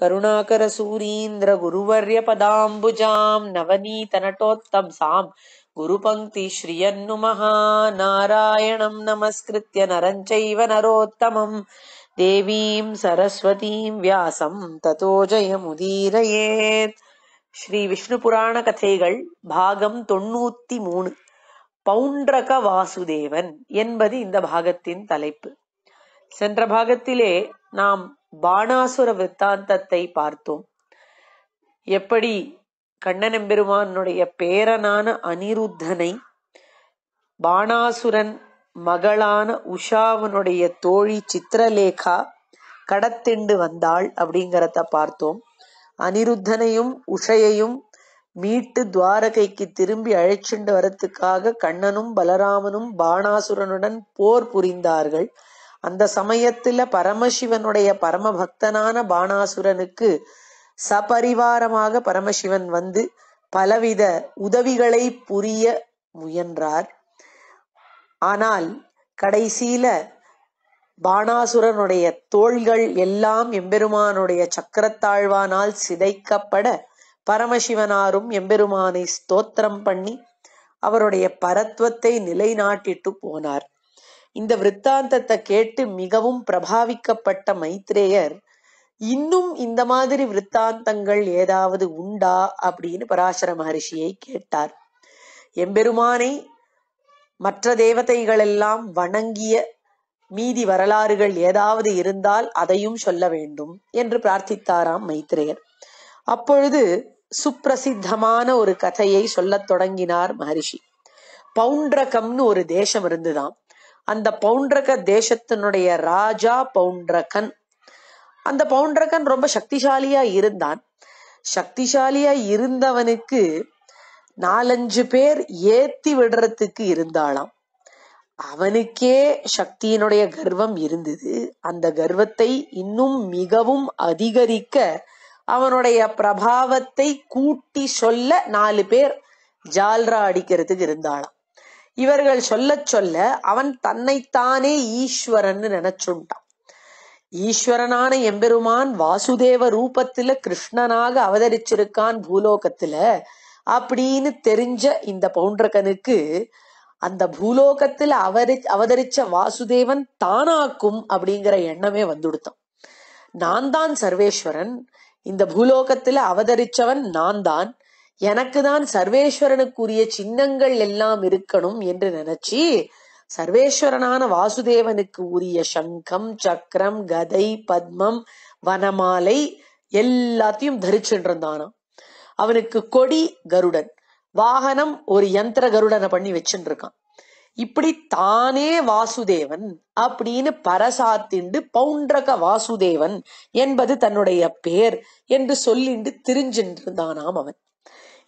கருணாகர சூரீந்திர குருவர்ய பதாம்புஜாம் நவநீத நட்டோத்தம் சாம் குரு பங்கி ஸ்ரீயன்னு மகா நாராயணம் நமஸ்கிருத்ய நரஞ்சைவ நரோத்தமம் தேவீம் சரஸ்வதீம் வியாசம் ததோஜயமுதீரயேத் ஸ்ரீ விஷ்ணு புராண கதைகள் பாகம் தொண்ணூத்தி மூணு பௌண்டரக வாசுதேவன் என்பது இந்த பாகத்தின் தலைப்பு சென்ற பாகத்திலே நாம் பானாசுர வித்தாந்தத்தை பார்த்தோம் எப்படி கண்ணனெம்பெருமானுடைய பேரனான அனிருத்தனை பானாசுரன் மகளான உஷாவனுடைய தோழி சித்திரலேகா கடத்திண்டு வந்தாள் அப்படிங்கிறத பார்த்தோம் அனிருத்தனையும் உஷையையும் மீட்டு துவாரகைக்கு திரும்பி அழைச்சிண்டு வரத்துக்காக கண்ணனும் பலராமனும் பாணாசுரனுடன் போர் புரிந்தார்கள் அந்த சமயத்துல பரமசிவனுடைய பரம பக்தனான பாணாசுரனுக்கு சபரிவாரமாக பரமசிவன் வந்து பலவித உதவிகளை புரிய முயன்றார் ஆனால் கடைசியில பாணாசுரனுடைய தோள்கள் எல்லாம் எம்பெருமானுடைய சக்கரத்தாழ்வானால் சிதைக்கப்பட பரமசிவனாரும் எம்பெருமானை ஸ்தோத்திரம் பண்ணி அவருடைய பரத்வத்தை நிலைநாட்டிட்டு போனார் இந்த விற்த்தாந்தத்தை கேட்டு மிகவும் பிரபாவிக்கப்பட்ட மைத்ரேயர் இன்னும் இந்த மாதிரி விற்த்தாந்தங்கள் ஏதாவது உண்டா அப்படின்னு பராசர மகரிஷியை கேட்டார் எம்பெருமானை மற்ற தேவதைகளெல்லாம் வணங்கிய மீதி வரலாறுகள் ஏதாவது இருந்தால் அதையும் சொல்ல வேண்டும் என்று பிரார்த்தித்தாராம் மைத்ரேயர் அப்பொழுது சுப்பிரசித்தமான ஒரு கதையை சொல்லத் தொடங்கினார் மகரிஷி பவுண்ட்ரகம்னு ஒரு தேசம் இருந்துதான் அந்த பவுண்டரக தேசத்தினுடைய ராஜா பவுண்டரகன் அந்த பவுண்டரகன் ரொம்ப சக்திசாலியா இருந்தான் சக்திசாலியா இருந்தவனுக்கு நாலஞ்சு பேர் ஏத்தி விடுறதுக்கு இருந்தாளாம் அவனுக்கே சக்தியினுடைய கர்வம் இருந்தது அந்த கர்வத்தை இன்னும் மிகவும் அதிகரிக்க அவனுடைய பிரபாவத்தை கூட்டி சொல்ல நாலு பேர் ஜால்ரா அடிக்கிறதுக்கு இருந்தாளாம் இவர்கள் சொல்ல சொல்ல அவன் தன்னைத்தானே ஈஸ்வரன் நினைச்சுண்டான் ஈஸ்வரனான எம்பெருமான் வாசுதேவ ரூபத்துல கிருஷ்ணனாக அவதரிச்சிருக்கான் பூலோகத்துல அப்படின்னு தெரிஞ்ச இந்த பவுண்டரகனுக்கு அந்த பூலோகத்தில் அவரி அவதரிச்ச வாசுதேவன் தானாக்கும் அப்படிங்கிற எண்ணமே வந்துடுத்தான் நான் தான் சர்வேஸ்வரன் இந்த பூலோகத்துல அவதரிச்சவன் நான் தான் எனக்கு தான் சர்வேஸ்வரனுக்குரிய சின்னங்கள் எல்லாம் இருக்கணும் என்று நினைச்சு சர்வேஸ்வரனான வாசுதேவனுக்கு உரிய சங்கம் சக்கரம் கதை பத்மம் வனமாலை எல்லாத்தையும் தரிச்சுருந்தானா அவனுக்கு கொடி கருடன் வாகனம் ஒரு யந்திர கருடனை பண்ணி வச்சுட்டு இருக்கான் இப்படி தானே வாசுதேவன் அப்படின்னு பரசாத்திண்டு பவுண்டரக வாசுதேவன் என்பது தன்னுடைய பேர் என்று சொல்லிண்டு திரிஞ்சின்றிருந்தானாம் அவன்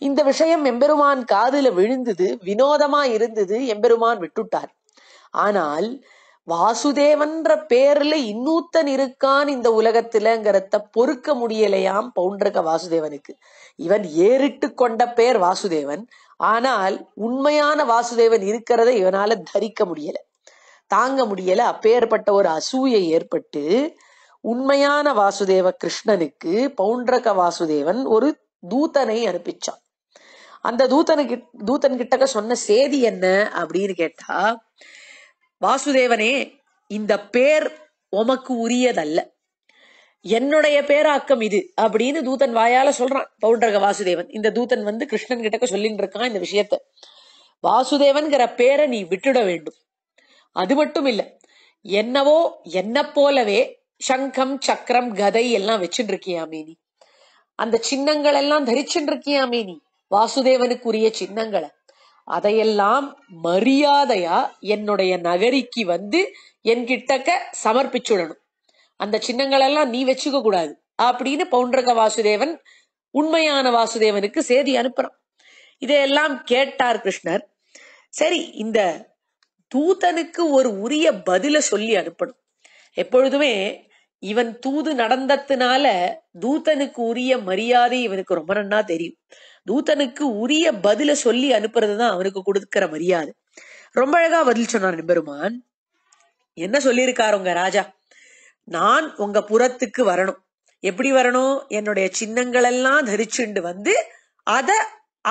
இந்த விஷயம் எம்பெருமான் காதுல விழுந்தது வினோதமா இருந்தது எம்பெருமான் விட்டுட்டார் ஆனால் வாசுதேவன்ற பேர்ல இன்னூத்தன் இருக்கான் இந்த உலகத்துலங்கிறத பொறுக்க முடியலையாம் பவுண்டிருக்க வாசுதேவனுக்கு இவன் ஏறிட்டு கொண்ட பேர் வாசுதேவன் ஆனால் உண்மையான வாசுதேவன் இருக்கிறத இவனால தரிக்க முடியல தாங்க முடியல அப்பேற்பட்ட ஒரு அசூயை ஏற்பட்டு உண்மையான வாசுதேவ கிருஷ்ணனுக்கு பவுண்டரக வாசுதேவன் ஒரு தூதனை அனுப்பிச்சான் அந்த தூதனுக்கு தூதன் கிட்டக்க சொன்ன செய்தி என்ன அப்படின்னு கேட்டா வாசுதேவனே இந்த பேர் உமக்கு உரியதல்ல என்னுடைய பேராக்கம் இது அப்படின்னு தூதன் வாயால சொல்றான் பவுண்டரக வாசுதேவன் இந்த தூதன் வந்து கிருஷ்ணன் கிட்டக்க சொல்லிட்டு இருக்கான் இந்த விஷயத்த வாசுதேவன்கிற பேரை நீ விட்டுட வேண்டும் அது மட்டும் இல்ல என்னவோ என்ன போலவே சங்கம் சக்கரம் கதை எல்லாம் வச்சுட்டு இருக்கியாமே நீ அந்த சின்னங்கள் எல்லாம் தரிச்சுட்டு இருக்கியாமே நீ வாசுதேவனுக்குரிய சின்னங்களை அதையெல்லாம் மரியாதையா என்னுடைய நகரிக்கு வந்து என்கிட்டக்க சமர்ப்பிச்சுடணும் அந்த சின்னங்களெல்லாம் நீ வச்சுக்க கூடாது அப்படின்னு பவுண்டரக வாசுதேவன் உண்மையான வாசுதேவனுக்கு செய்தி அனுப்புறான் இதையெல்லாம் கேட்டார் கிருஷ்ணர் சரி இந்த தூதனுக்கு ஒரு உரிய பதில சொல்லி அனுப்பணும் எப்பொழுதுமே இவன் தூது நடந்ததுனால தூதனுக்கு உரிய மரியாதை இவனுக்கு ரொம்ப நன்னா தெரியும் தூதனுக்கு உரிய பதில சொல்லி அனுப்புறதுதான் அவனுக்கு கொடுக்கிற மரியாதை ரொம்ப அழகா பதில் சொன்னான் நிபெருமான் என்ன சொல்லியிருக்காரு உங்க ராஜா நான் உங்க புறத்துக்கு வரணும் எப்படி வரணும் என்னுடைய சின்னங்கள் எல்லாம் தரிச்சுண்டு வந்து அத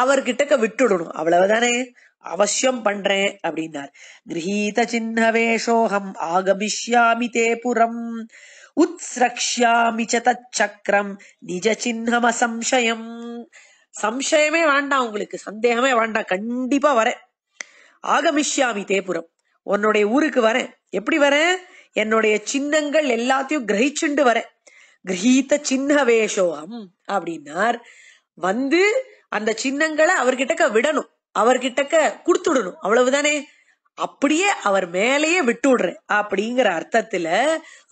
அவர்கிட்டக்க விட்டுடணும் அவ்வளவுதானே அவசியம் பண்றேன் அப்படின்னார் கிரகீத சின்ன வேஷோகம் ஆகமிஷ்யாமி தேபுரம் உத்ஸ்ரக்ஷாமி சக்கரம் நிஜ சின்னம சம்சயம் சம்சயமே வேண்டாம் உங்களுக்கு சந்தேகமே வேண்டாம் கண்டிப்பா வரேன் ஆகமிஷ்யாமி தேபுரம் உன்னுடைய ஊருக்கு வரேன் எப்படி வரேன் என்னுடைய சின்னங்கள் எல்லாத்தையும் கிரகிச்சுண்டு வரேன் கிரகித்த சின்ன வேஷோகம் அப்படின்னார் வந்து அந்த சின்னங்களை அவர்கிட்டக்க விடணும் அவர்கிட்டக்க கொடுத்துடணும் அவ்வளவுதானே அப்படியே அவர் மேலேயே விட்டு விடுறேன் அப்படிங்கிற அர்த்தத்துல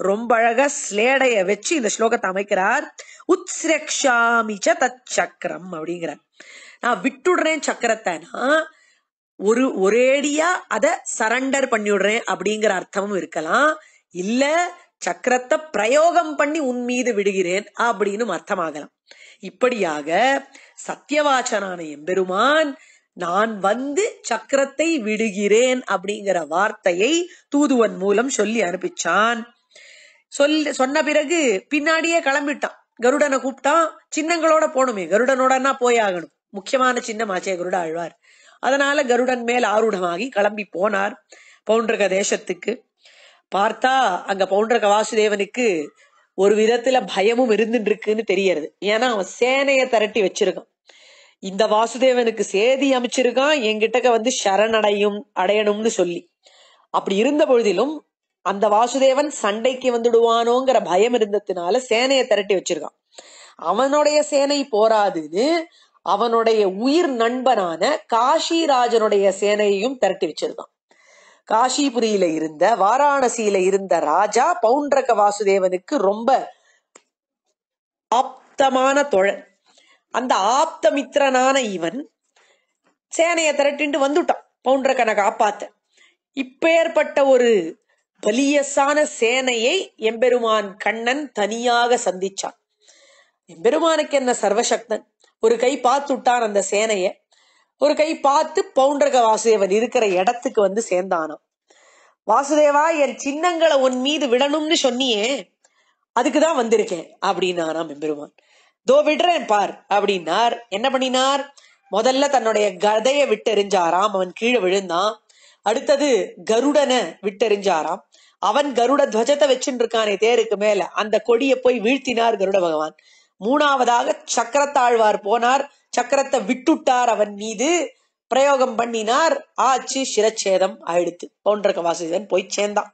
ரொம்ப அழகா ஸ்லேடைய வச்சு இந்த ஸ்லோகத்தை அமைக்கிறார் உத்ஸ்ரக்ஷாமிச்ச தத் சக்கரம் அப்படிங்கிறார் நான் விட்டுடுறேன் நான் ஒரு ஒரேடியா அதை சரண்டர் பண்ணிவிடுறேன் அப்படிங்கிற அர்த்தமும் இருக்கலாம் இல்ல சக்கரத்தை பிரயோகம் பண்ணி உன் மீது விடுகிறேன் அப்படின்னு அர்த்தமாகலாம் இப்படியாக சத்தியவாச்சனான எம்பெருமான் நான் வந்து சக்கரத்தை விடுகிறேன் அப்படிங்கிற வார்த்தையை தூதுவன் மூலம் சொல்லி அனுப்பிச்சான் சொல் சொன்ன பிறகு பின்னாடியே கிளம்பிட்டான் கருடனை கூப்பிட்டான் சின்னங்களோட போகணுமே கருடனோடனா போயாகணும் முக்கியமான சின்னம் ஆச்சே கருட ஆழ்வார் அதனால கருடன் மேல் ஆரூடமாகி கிளம்பி போனார் பவுண்டரக தேசத்துக்கு பார்த்தா அங்க பவுண்டரக வாசுதேவனுக்கு ஒரு விதத்துல பயமும் இருந்துட்டு இருக்குன்னு தெரியறது ஏன்னா அவன் சேனையை திரட்டி வச்சிருக்கான் இந்த வாசுதேவனுக்கு சேதி அமைச்சிருக்கான் என்கிட்டக்க வந்து சரணடையும் அடையணும்னு சொல்லி அப்படி இருந்த பொழுதிலும் அந்த வாசுதேவன் சண்டைக்கு வந்துடுவானோங்கிற பயம் இருந்ததுனால சேனையை திரட்டி வச்சிருக்கான் அவனுடைய சேனை போராதுன்னு அவனுடைய உயிர் நண்பனான காஷிராஜனுடைய சேனையையும் திரட்டி வச்சிருக்கான் காஷிபுரியில இருந்த வாராணசியில இருந்த ராஜா பவுண்டரக வாசுதேவனுக்கு ரொம்ப ஆப்தமான தொழ அந்த ஆப்தமித்திரனான இவன் சேனையை திரட்டின்ட்டு வந்துட்டான் பவுண்டரக்கனை காப்பாத்த இப்பேற்பட்ட ஒரு பலியசான சேனையை எம்பெருமான் கண்ணன் தனியாக சந்திச்சான் எம்பெருமானுக்கு என்ன சர்வசக்தன் ஒரு கை பார்த்துட்டான் அந்த சேனைய ஒரு கை பார்த்து பவுண்டரக வாசுதேவன் இருக்கிற இடத்துக்கு வந்து சேர்ந்தானாம் வாசுதேவா என் சின்னங்களை உன் மீது விடணும்னு சொன்னியே அதுக்குதான் வந்திருக்கேன் அப்படின்னாராம் எம்பெருமான் தோ விடுறேன் பார் அப்படின்னார் என்ன பண்ணினார் முதல்ல தன்னுடைய கதையை விட்டெறிஞ்சாராம் அவன் கீழே விழுந்தான் அடுத்தது கருடனை விட்டெறிஞ்சாராம் அவன் கருட துவஜத்தை வச்சுட்டு இருக்கானே தேருக்கு மேல அந்த கொடியை போய் வீழ்த்தினார் கருட பகவான் மூணாவதாக சக்கரத்தாழ்வார் போனார் சக்கரத்தை விட்டுட்டார் அவன் மீது பிரயோகம் பண்ணினார் ஆச்சு சிரச்சேதம் ஆயிடுத்து போன்ற வாசிதன் போய் சேர்ந்தான்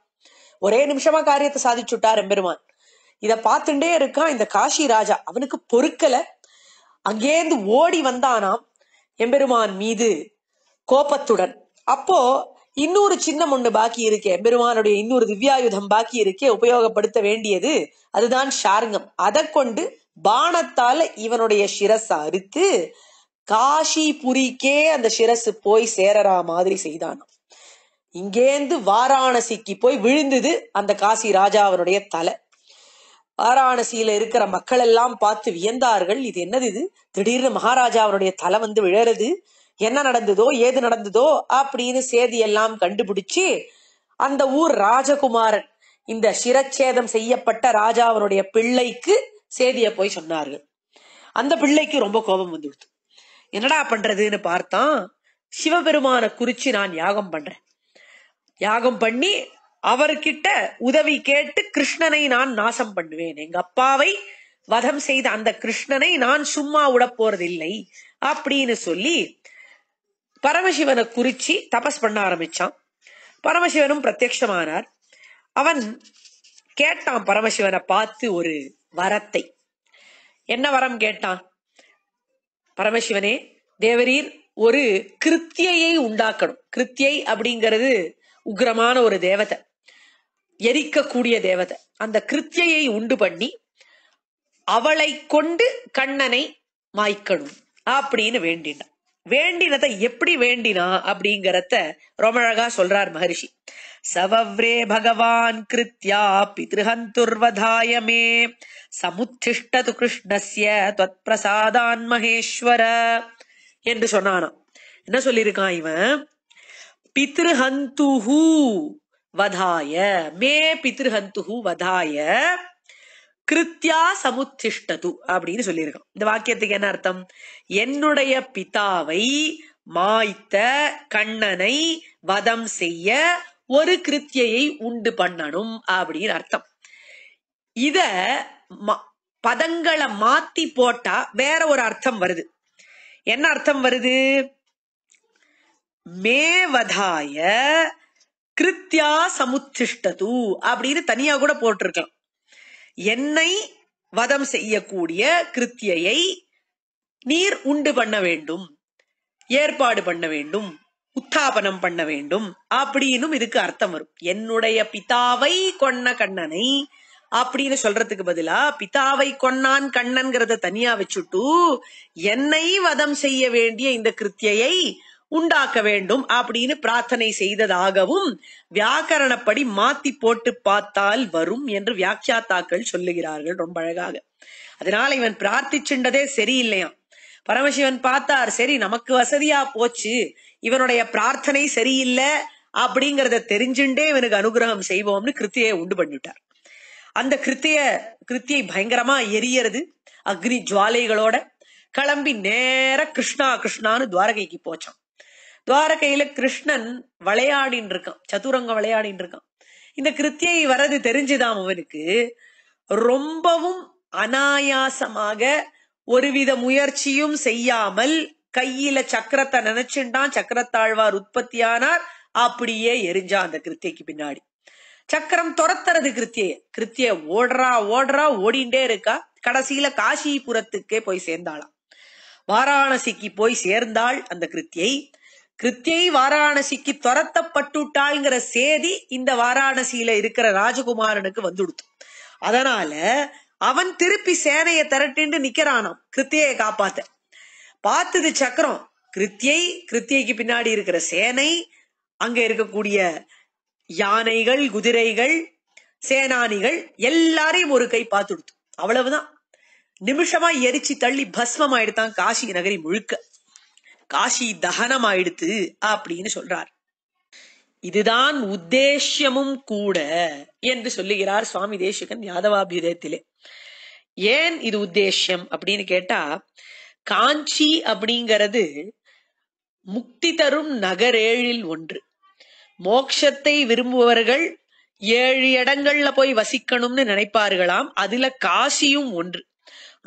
ஒரே நிமிஷமா காரியத்தை சாதிச்சுட்டார் எம்பெருமான் இத பார்த்துட்டே இருக்கான் இந்த காஷி ராஜா அவனுக்கு பொறுக்கல அங்கேருந்து ஓடி வந்தானாம் எம்பெருமான் மீது கோபத்துடன் அப்போ இன்னொரு சின்ன ஒண்ணு பாக்கி இருக்கே எம்பெருமானுடைய இன்னொரு திவ்யாயுதம் பாக்கி இருக்கே உபயோகப்படுத்த வேண்டியது அதுதான் ஷாருங்கம் அதை கொண்டு பானத்தால இவனுடைய சிரஸ் அறுத்து காஷிபுரிக்கே அந்த சிரசு போய் சேரறா மாதிரி செய்தானாம் இங்கேந்து வாராணசிக்கு போய் விழுந்தது அந்த காசி ராஜாவனுடைய தலை வாராணசியில இருக்கிற மக்கள் எல்லாம் பார்த்து வியந்தார்கள் இது என்னது இது திடீர்னு அவருடைய தலை வந்து விழறது என்ன நடந்ததோ ஏது நடந்ததோ அப்படின்னு சேதி எல்லாம் கண்டுபிடிச்சு அந்த ஊர் ராஜகுமாரன் இந்த சிரச்சேதம் செய்யப்பட்ட ராஜாவனுடைய பிள்ளைக்கு சேதிய போய் சொன்னார்கள் அந்த பிள்ளைக்கு ரொம்ப கோபம் வந்து என்னடா பண்றதுன்னு பார்த்தான் சிவபெருமான குறிச்சு நான் யாகம் பண்றேன் யாகம் பண்ணி அவர்கிட்ட உதவி கேட்டு கிருஷ்ணனை நான் நாசம் பண்ணுவேன் எங்க அப்பாவை வதம் செய்த அந்த கிருஷ்ணனை நான் சும்மா விட போறதில்லை அப்படின்னு சொல்லி பரமசிவனை குறிச்சி தபஸ் பண்ண ஆரம்பிச்சான் பரமசிவனும் பிரத்யமானார் அவன் கேட்டான் பரமசிவனை பார்த்து ஒரு வரத்தை என்ன வரம் கேட்டான் பரமசிவனே தேவரீர் ஒரு கிருத்தியை உண்டாக்கணும் கிருத்தியை அப்படிங்கிறது உக்ரமான ஒரு தேவதை எரிக்கக்கூடிய தேவதை அந்த கிருத்தியை உண்டு பண்ணி அவளை கொண்டு கண்ணனை மாய்க்கணும் அப்படின்னு வேண்டினான் வேண்டினதை எப்படி வேண்டினா அப்படிங்கறத ரொம்ப அழகா சொல்றார் மகரிஷி சவவ்ரே பகவான் கிருத்யா பிதிருஹந்துர்வதாயமே சமுத்திஷ்டது கிருஷ்ணஸ்ய தொத் பிரசாதான் மகேஸ்வர என்று சொன்னானா என்ன சொல்லியிருக்கான் இவன் பித்ருஹந்துஹூ வதாய மே பித்ருஹந்துஹு வதாய கிருத்தியா சமுத்திஷ்டது அப்படின்னு சொல்லியிருக்கோம் இந்த வாக்கியத்துக்கு என்ன அர்த்தம் என்னுடைய பிதாவை மாய்த்த கண்ணனை வதம் செய்ய ஒரு கிருத்தியை உண்டு பண்ணணும் அப்படின்னு அர்த்தம் இத பதங்களை மாத்தி போட்டா வேற ஒரு அர்த்தம் வருது என்ன அர்த்தம் வருது மேவதாய கிருத்தியா சமுத்திஷ்டது அப்படின்னு தனியா கூட போட்டிருக்கலாம் என்னை வதம் செய்யக்கூடிய கிருத்தியை நீர் உண்டு பண்ண வேண்டும் ஏற்பாடு பண்ண வேண்டும் உத்தாபனம் பண்ண வேண்டும் அப்படின்னு இதுக்கு அர்த்தம் வரும் என்னுடைய பிதாவை கொன்ன கண்ணனை அப்படின்னு சொல்றதுக்கு பதிலா பிதாவை கொன்னான் கண்ணன்கிறத தனியா வச்சுட்டு என்னை வதம் செய்ய வேண்டிய இந்த கிருத்தியை உண்டாக்க வேண்டும் அப்படின்னு பிரார்த்தனை செய்ததாகவும் வியாக்கரணப்படி மாத்தி போட்டு பார்த்தால் வரும் என்று வியாக்கியாத்தாக்கள் சொல்லுகிறார்கள் ரொம்ப அழகாக அதனால இவன் பிரார்த்திச்சுண்டதே சரியில்லையாம் பரமசிவன் பார்த்தார் சரி நமக்கு வசதியா போச்சு இவனுடைய பிரார்த்தனை சரியில்லை அப்படிங்கறத தெரிஞ்சுண்டே இவனுக்கு அனுகிரகம் செய்வோம்னு கிருத்தியை உண்டு பண்ணிவிட்டார் அந்த கிருத்திய கிருத்தியை பயங்கரமா எரியறது அக்னி ஜுவாலைகளோட கிளம்பி நேர கிருஷ்ணா கிருஷ்ணான்னு துவாரகைக்கு போச்சான் துவாரகையில கிருஷ்ணன் விளையாடின்னு இருக்கான் சதுரங்க விளையாடின்னு இருக்கான் இந்த கிருத்தியை வரது தெரிஞ்சுதான் அவனுக்கு ரொம்பவும் அனாயாசமாக ஒருவித முயற்சியும் செய்யாமல் கையில சக்கரத்தை நினைச்சுட்டான் சக்கரத்தாழ்வார் உற்பத்தியானார் அப்படியே எரிஞ்சான் அந்த கிருத்தியைக்கு பின்னாடி சக்கரம் துரத்துறது கிருத்திய கிருத்திய ஓடுறா ஓடுறா ஓடிண்டே இருக்கா கடைசியில காசிபுரத்துக்கே போய் சேர்ந்தாளாம் வாராணசிக்கு போய் சேர்ந்தாள் அந்த கிருத்தியை கிருத்தியை வாராணசிக்கு துரத்தப்பட்டுட்டாள்ங்கிற சேதி இந்த வாராணசியில இருக்கிற ராஜகுமாரனுக்கு வந்துடுத்து அதனால அவன் திருப்பி சேனையை திரட்டின்னு நிக்கிறானாம் கிருத்தியை காப்பாத்த பார்த்தது சக்கரம் கிருத்தியை கிருத்தியைக்கு பின்னாடி இருக்கிற சேனை அங்க இருக்கக்கூடிய யானைகள் குதிரைகள் சேனானிகள் எல்லாரையும் ஒரு கை பார்த்துடுத்து அவ்வளவுதான் நிமிஷமா எரிச்சு தள்ளி பஸ்மம் ஆயிடுத்தான் காசி நகரி முழுக்க காசி தகனம் ஆயிடுத்து அப்படின்னு சொல்றார் இதுதான் உத்தேசியமும் கூட என்று சொல்லுகிறார் சுவாமி தேசிகன் யாதவாபியுதயத்திலே ஏன் இது உத்தேசியம் அப்படின்னு கேட்டா காஞ்சி அப்படிங்கிறது முக்தி தரும் நகரேழில் ஒன்று மோக்ஷத்தை விரும்புபவர்கள் ஏழு இடங்கள்ல போய் வசிக்கணும்னு நினைப்பார்களாம் அதுல காசியும் ஒன்று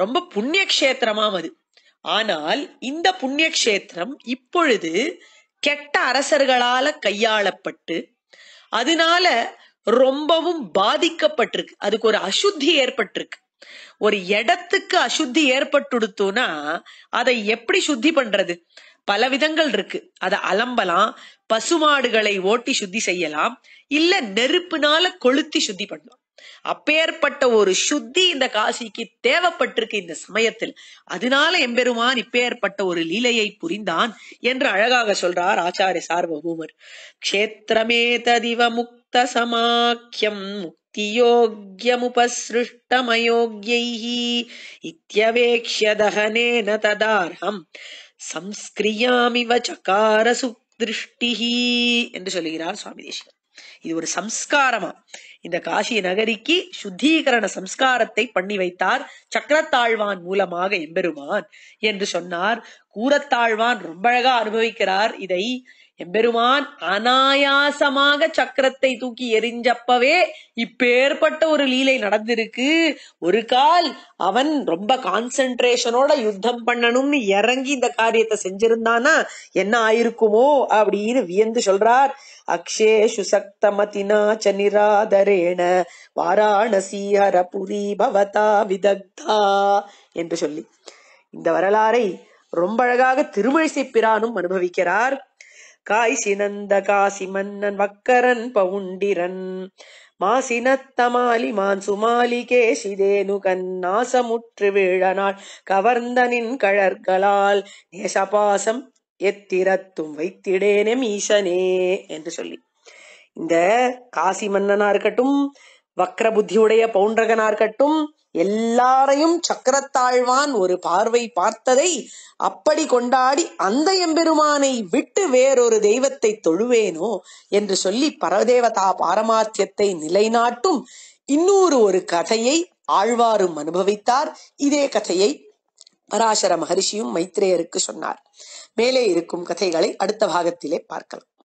ரொம்ப புண்ணிய கஷேத்திரமாம் அது ஆனால் இந்த புண்ணியக்ஷேத்திரம் இப்பொழுது கெட்ட அரசர்களால கையாளப்பட்டு அதனால ரொம்பவும் பாதிக்கப்பட்டிருக்கு அதுக்கு ஒரு அசுத்தி ஏற்பட்டிருக்கு ஒரு இடத்துக்கு அசுத்தி ஏற்பட்டுடுத்துனா அதை எப்படி சுத்தி பண்றது பல விதங்கள் இருக்கு அதை அலம்பலாம் பசுமாடுகளை ஓட்டி சுத்தி செய்யலாம் இல்ல நெருப்புனால கொளுத்தி சுத்தி பண்ணலாம் அப்பேற்பட்ட ஒரு சுத்தி இந்த காசிக்கு தேவைப்பட்டிருக்கு இந்த சமயத்தில் அதனால எம்பெருமான் இப்பேற்பட்ட ஒரு லீலையை புரிந்தான் என்று அழகாக சொல்றார் ஆச்சாரிய சார்வபூமர் கஷேத்திரமே ததிவ முக்த சமாக்கியம் முக்தியோக்கியமுபசிருஷ்டமயோக்கியைः இத்யவேக்ஷ்ய ததார்ஹம் சம்ஸ்கிரியாமிவ சகார சுக்திருஷ்டிஹி என்று சொல்கிறார் சுவாமி தேசிகர் இது ஒரு சம்ஸ்காரமா இந்த காசி நகரிக்கு சுத்தீகரண சம்ஸ்காரத்தை பண்ணி வைத்தார் சக்கரத்தாழ்வான் மூலமாக எம்பெருமான் என்று சொன்னார் கூரத்தாழ்வான் ரொம்ப அழகா அனுபவிக்கிறார் இதை எம்பெருமான் அனாயாசமாக சக்கரத்தை தூக்கி எரிஞ்சப்பவே இப்பேற்பட்ட ஒரு லீலை நடந்திருக்கு ஒரு கால் அவன் ரொம்ப கான்சென்ட்ரேஷனோட யுத்தம் பண்ணணும்னு இறங்கி இந்த காரியத்தை செஞ்சிருந்தானா என்ன ஆயிருக்குமோ அப்படின்னு வியந்து சொல்றார் அக்ஷே சக்தமதினாச்ச நிராதரேண வாராணசி புரி பவதா விதக்தா என்று சொல்லி இந்த வரலாறை ரொம்ப அழகாக திருமழிசை பிரானும் அனுபவிக்கிறார் காய்சினந்த காசி மன்னன் வக்கரன் பவுண்டிரன் மாசினத்தமாலி மான் சுமாலி கேசிதேனுகன் நாசமுற்று வீழனாள் கவர்ந்தனின் கழற்களால் நேசபாசம் எத்திரத்தும் வைத்திடேனே மீசனே என்று சொல்லி இந்த காசி மன்னனா இருக்கட்டும் வக்ர புத்தியுடைய பௌண்டரகனார்கட்டும் எல்லாரையும் சக்கரத்தாழ்வான் ஒரு பார்வை பார்த்ததை அப்படி கொண்டாடி அந்த எம்பெருமானை விட்டு வேறொரு தெய்வத்தை தொழுவேனோ என்று சொல்லி பரதேவதா பாரமாத்தியத்தை நிலைநாட்டும் இன்னொரு ஒரு கதையை ஆழ்வாரும் அனுபவித்தார் இதே கதையை பராசர மகரிஷியும் மைத்ரேயருக்கு சொன்னார் மேலே இருக்கும் கதைகளை அடுத்த பாகத்திலே பார்க்கலாம்